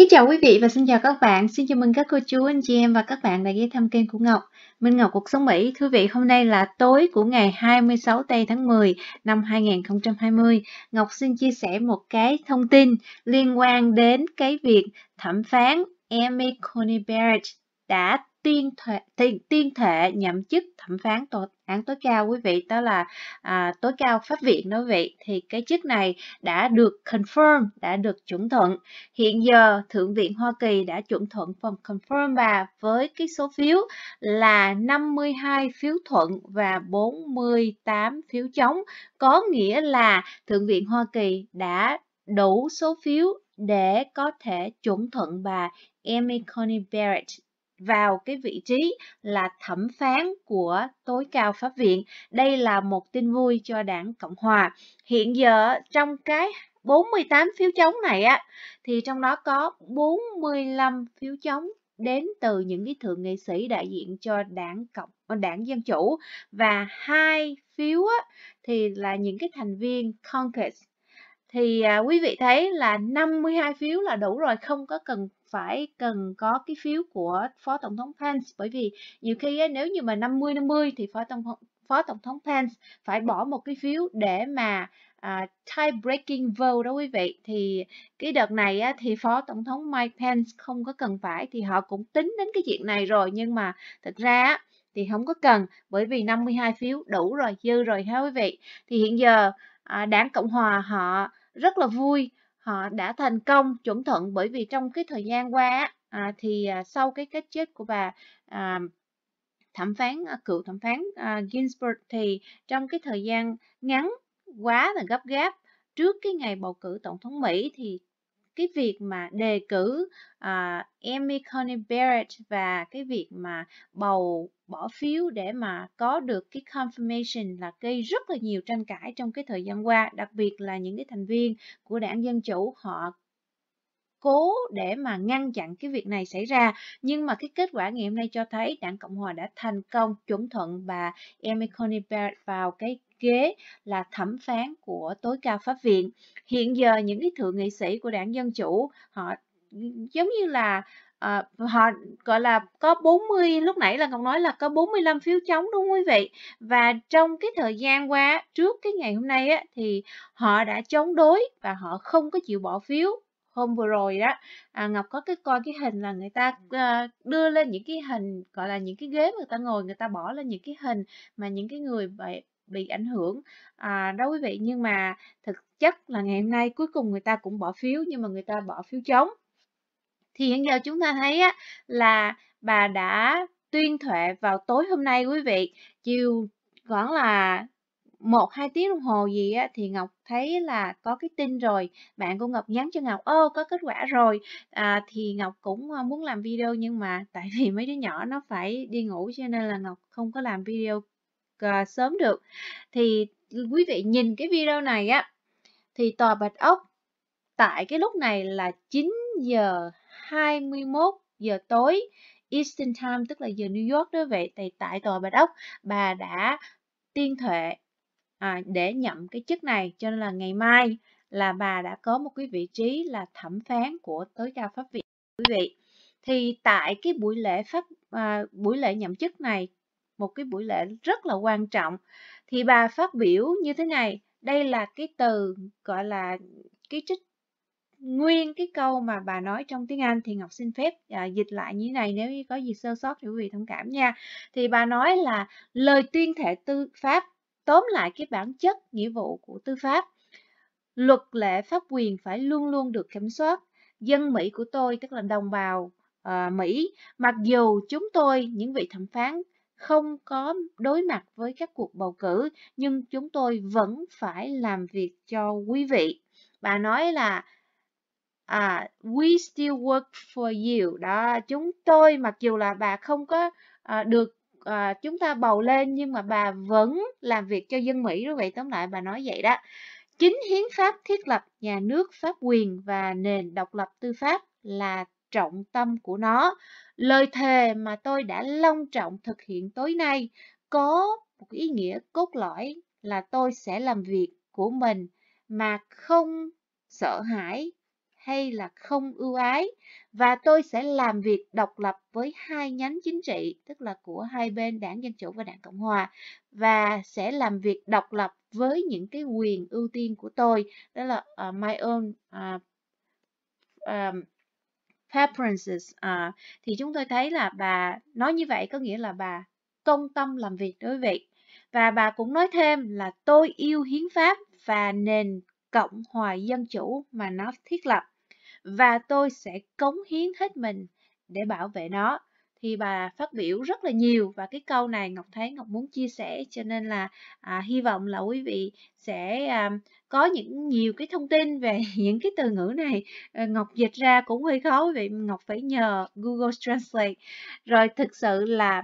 Kính chào quý vị và xin chào các bạn. Xin chào mừng các cô chú, anh chị em và các bạn đã ghé thăm kênh của Ngọc. Minh Ngọc Cuộc Sống Mỹ. Thưa quý vị, hôm nay là tối của ngày 26 tây tháng 10 năm 2020. Ngọc xin chia sẻ một cái thông tin liên quan đến cái việc thẩm phán Amy Coney Barrett đã tiên thể, tiên, tiên thể nhậm chức thẩm phán tòa án tối cao quý vị đó là à, tối cao pháp viện đó quý vị thì cái chức này đã được confirm đã được chuẩn thuận hiện giờ thượng viện Hoa Kỳ đã chuẩn thuận phần confirm bà với cái số phiếu là 52 phiếu thuận và 48 phiếu chống có nghĩa là thượng viện Hoa Kỳ đã đủ số phiếu để có thể chuẩn thuận bà Amy Coney Barrett vào cái vị trí là thẩm phán của tối cao pháp viện. Đây là một tin vui cho đảng Cộng Hòa. Hiện giờ trong cái 48 phiếu chống này á thì trong đó có 45 phiếu chống đến từ những cái thượng nghị sĩ đại diện cho đảng cộng đảng dân chủ và hai phiếu á, thì là những cái thành viên caucus thì à, quý vị thấy là 52 phiếu là đủ rồi không có cần phải cần có cái phiếu của phó tổng thống Pence bởi vì nhiều khi ấy, nếu như mà 50 50 thì phó tổng phó tổng thống Pence phải bỏ một cái phiếu để mà à, tie breaking vote đó quý vị thì cái đợt này á, thì phó tổng thống Mike Pence không có cần phải thì họ cũng tính đến cái chuyện này rồi nhưng mà thật ra á, thì không có cần bởi vì 52 phiếu đủ rồi dư rồi ha quý vị thì hiện giờ Ờ, đảng cộng hòa họ rất là vui họ đã thành công chuẩn thuận bởi vì trong cái thời gian qua à, thì à, sau cái cái chết của bà à, thẩm phán à, cựu thẩm phán à, Ginsburg thì trong cái thời gian ngắn quá và gấp gáp trước cái ngày bầu cử tổng thống Mỹ thì cái việc mà đề cử uh, Amy Coney Barrett và cái việc mà bầu bỏ phiếu để mà có được cái confirmation là gây rất là nhiều tranh cãi trong cái thời gian qua, đặc biệt là những cái thành viên của đảng Dân Chủ họ cố để mà ngăn chặn cái việc này xảy ra nhưng mà cái kết quả ngày hôm nay cho thấy đảng cộng hòa đã thành công chuẩn thuận bà Amy Coney Barrett vào cái kế là thẩm phán của tối cao pháp viện. Hiện giờ những cái thượng nghị sĩ của đảng Dân Chủ họ giống như là à, họ gọi là có 40 lúc nãy là Ngọc nói là có 45 phiếu chống đúng không quý vị và trong cái thời gian qua trước cái ngày hôm nay á, thì họ đã chống đối và họ không có chịu bỏ phiếu hôm vừa rồi đó à, Ngọc có cái coi cái hình là người ta à, đưa lên những cái hình gọi là những cái ghế mà người ta ngồi người ta bỏ lên những cái hình mà những cái người vậy bị ảnh hưởng à, đó quý vị nhưng mà thực chất là ngày hôm nay cuối cùng người ta cũng bỏ phiếu nhưng mà người ta bỏ phiếu chống thì hiện giờ chúng ta thấy á, là bà đã tuyên thệ vào tối hôm nay quý vị chiều khoảng là một hai tiếng đồng hồ gì á, thì ngọc thấy là có cái tin rồi bạn của ngọc nhắn cho ngọc ô có kết quả rồi à, thì ngọc cũng à, muốn làm video nhưng mà tại vì mấy đứa nhỏ nó phải đi ngủ cho nên là ngọc không có làm video uh, sớm được thì quý vị nhìn cái video này á thì tòa bạch ốc tại cái lúc này là 9 giờ 21 giờ tối Eastern Time tức là giờ New York đó vậy thì tại tòa Bạch Ốc bà đã tiên thuệ à, để nhậm cái chức này cho nên là ngày mai là bà đã có một cái vị trí là thẩm phán của tối cao pháp viện quý vị thì tại cái buổi lễ pháp à, buổi lễ nhậm chức này một cái buổi lễ rất là quan trọng thì bà phát biểu như thế này đây là cái từ gọi là cái trích nguyên cái câu mà bà nói trong tiếng Anh thì Ngọc xin phép à, dịch lại như thế này nếu như có gì sơ sót thì quý vị thông cảm nha. Thì bà nói là lời tuyên thệ tư pháp tóm lại cái bản chất nghĩa vụ của tư pháp. Luật lệ pháp quyền phải luôn luôn được kiểm soát. Dân Mỹ của tôi tức là đồng bào à, Mỹ, mặc dù chúng tôi những vị thẩm phán không có đối mặt với các cuộc bầu cử nhưng chúng tôi vẫn phải làm việc cho quý vị. Bà nói là à, we still work for you. Đó, chúng tôi mặc dù là bà không có à, được à, chúng ta bầu lên nhưng mà bà vẫn làm việc cho dân Mỹ đúng vậy tóm lại bà nói vậy đó. Chính hiến pháp thiết lập nhà nước pháp quyền và nền độc lập tư pháp là trọng tâm của nó. Lời thề mà tôi đã long trọng thực hiện tối nay có một ý nghĩa cốt lõi là tôi sẽ làm việc của mình mà không sợ hãi hay là không ưu ái và tôi sẽ làm việc độc lập với hai nhánh chính trị tức là của hai bên đảng dân chủ và đảng cộng hòa và sẽ làm việc độc lập với những cái quyền ưu tiên của tôi đó là uh, my own uh, um, preferences à, thì chúng tôi thấy là bà nói như vậy có nghĩa là bà công tâm làm việc đối với vị và bà cũng nói thêm là tôi yêu hiến pháp và nền cộng hòa dân chủ mà nó thiết lập và tôi sẽ cống hiến hết mình để bảo vệ nó thì bà phát biểu rất là nhiều và cái câu này Ngọc thấy Ngọc muốn chia sẻ cho nên là à, hy vọng là quý vị sẽ à, có những nhiều cái thông tin về những cái từ ngữ này à, Ngọc dịch ra cũng hơi khó vì Ngọc phải nhờ Google Translate rồi thực sự là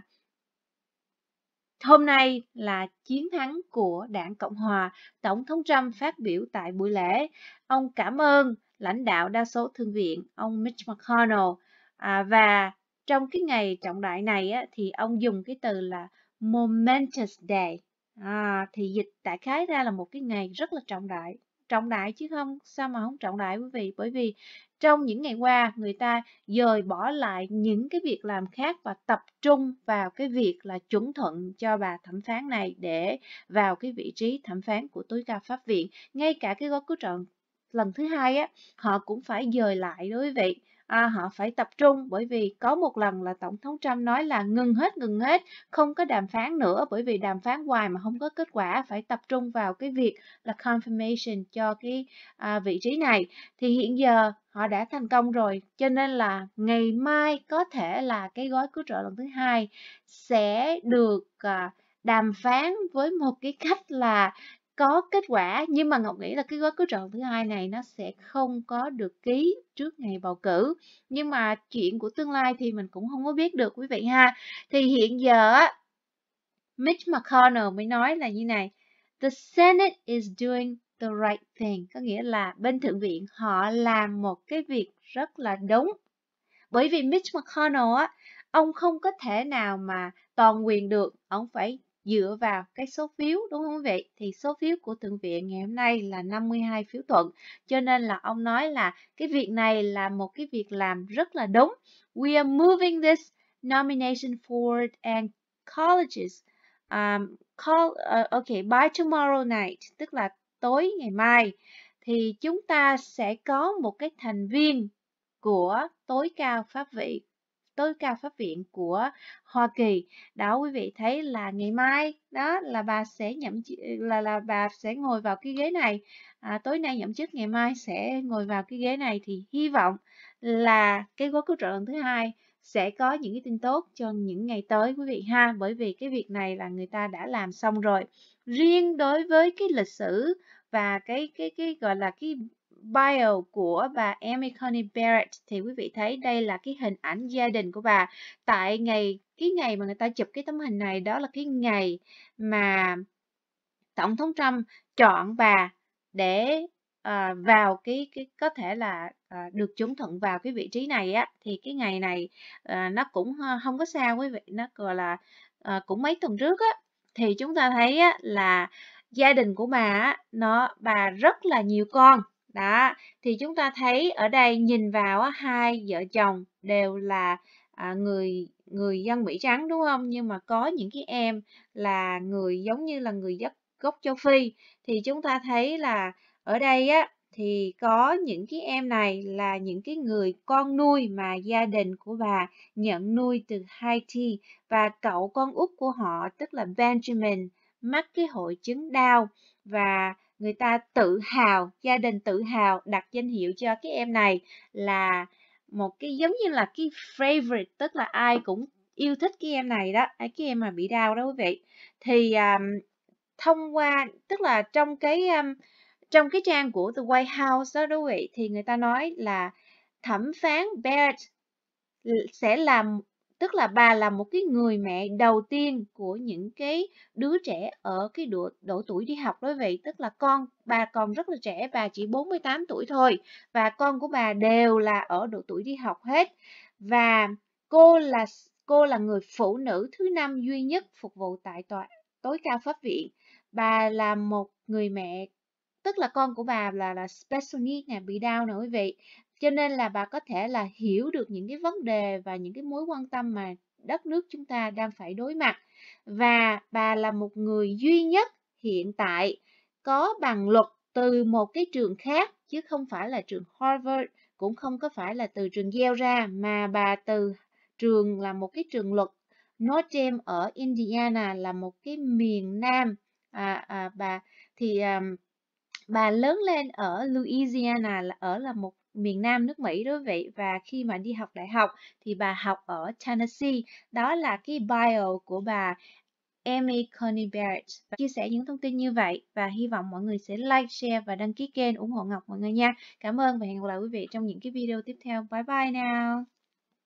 Hôm nay là chiến thắng của đảng Cộng Hòa, Tổng thống Trump phát biểu tại buổi lễ. Ông cảm ơn lãnh đạo đa số thương viện, ông Mitch McConnell à, và trong cái ngày trọng đại này á, thì ông dùng cái từ là momentous day à, thì dịch đại khái ra là một cái ngày rất là trọng đại trọng đại chứ không sao mà không trọng đại quý vị bởi vì trong những ngày qua người ta dời bỏ lại những cái việc làm khác và tập trung vào cái việc là chuẩn thuận cho bà thẩm phán này để vào cái vị trí thẩm phán của tối cao pháp viện ngay cả cái gói cứu trợ lần thứ hai á họ cũng phải dời lại đối với vị à, họ phải tập trung bởi vì có một lần là Tổng thống Trump nói là ngừng hết ngừng hết, không có đàm phán nữa bởi vì đàm phán hoài mà không có kết quả, phải tập trung vào cái việc là confirmation cho cái à, vị trí này. Thì hiện giờ họ đã thành công rồi cho nên là ngày mai có thể là cái gói cứu trợ lần thứ hai sẽ được à, đàm phán với một cái cách là có kết quả nhưng mà Ngọc nghĩ là cái gói cứu trợ thứ hai này nó sẽ không có được ký trước ngày bầu cử nhưng mà chuyện của tương lai thì mình cũng không có biết được quý vị ha thì hiện giờ Mitch McConnell mới nói là như này The Senate is doing the right thing có nghĩa là bên thượng viện họ làm một cái việc rất là đúng bởi vì Mitch McConnell á ông không có thể nào mà toàn quyền được ông phải dựa vào cái số phiếu đúng không quý vị? Thì số phiếu của thượng viện ngày hôm nay là 52 phiếu thuận. Cho nên là ông nói là cái việc này là một cái việc làm rất là đúng. We are moving this nomination forward and colleges um, call, uh, ờ, okay, by tomorrow night, tức là tối ngày mai thì chúng ta sẽ có một cái thành viên của tối cao pháp viện tối cao pháp viện của Hoa Kỳ đó quý vị thấy là ngày mai đó là bà sẽ nhậm là là bà sẽ ngồi vào cái ghế này à, tối nay nhậm chức ngày mai sẽ ngồi vào cái ghế này thì hy vọng là cái gói cứu trợ lần thứ hai sẽ có những cái tin tốt cho những ngày tới quý vị ha bởi vì cái việc này là người ta đã làm xong rồi riêng đối với cái lịch sử và cái cái cái gọi là cái bio của bà Amy Coney Barrett thì quý vị thấy đây là cái hình ảnh gia đình của bà tại ngày cái ngày mà người ta chụp cái tấm hình này đó là cái ngày mà tổng thống Trump chọn bà để uh, vào cái, cái có thể là uh, được chúng thuận vào cái vị trí này á thì cái ngày này uh, nó cũng không có xa quý vị nó gọi là uh, cũng mấy tuần trước á thì chúng ta thấy á, là gia đình của bà nó bà rất là nhiều con đó thì chúng ta thấy ở đây nhìn vào hai vợ chồng đều là à, người người dân Mỹ trắng đúng không nhưng mà có những cái em là người giống như là người gốc gốc châu Phi thì chúng ta thấy là ở đây á thì có những cái em này là những cái người con nuôi mà gia đình của bà nhận nuôi từ Haiti và cậu con út của họ tức là Benjamin mắc cái hội chứng đau và người ta tự hào, gia đình tự hào đặt danh hiệu cho cái em này là một cái giống như là cái favorite tức là ai cũng yêu thích cái em này đó, cái em mà bị đau đó quý vị. Thì um, thông qua tức là trong cái um, trong cái trang của The White House đó quý vị thì người ta nói là thẩm phán Barrett sẽ làm tức là bà là một cái người mẹ đầu tiên của những cái đứa trẻ ở cái độ, độ tuổi đi học đó vậy tức là con bà còn rất là trẻ bà chỉ 48 tuổi thôi và con của bà đều là ở độ tuổi đi học hết và cô là cô là người phụ nữ thứ năm duy nhất phục vụ tại tòa tối cao pháp viện bà là một người mẹ tức là con của bà là là Spesoni nè bị đau nè quý vị cho nên là bà có thể là hiểu được những cái vấn đề và những cái mối quan tâm mà đất nước chúng ta đang phải đối mặt và bà là một người duy nhất hiện tại có bằng luật từ một cái trường khác chứ không phải là trường Harvard cũng không có phải là từ trường Yale ra mà bà từ trường là một cái trường luật Notre Dame ở Indiana là một cái miền Nam à, à, bà thì à, bà lớn lên ở Louisiana là ở là một miền Nam nước Mỹ đó vậy và khi mà đi học đại học thì bà học ở Tennessee đó là cái bio của bà Amy Coney Barrett chia sẻ những thông tin như vậy và hy vọng mọi người sẽ like, share và đăng ký kênh ủng hộ Ngọc mọi người nha. Cảm ơn và hẹn gặp lại quý vị trong những cái video tiếp theo. Bye bye now!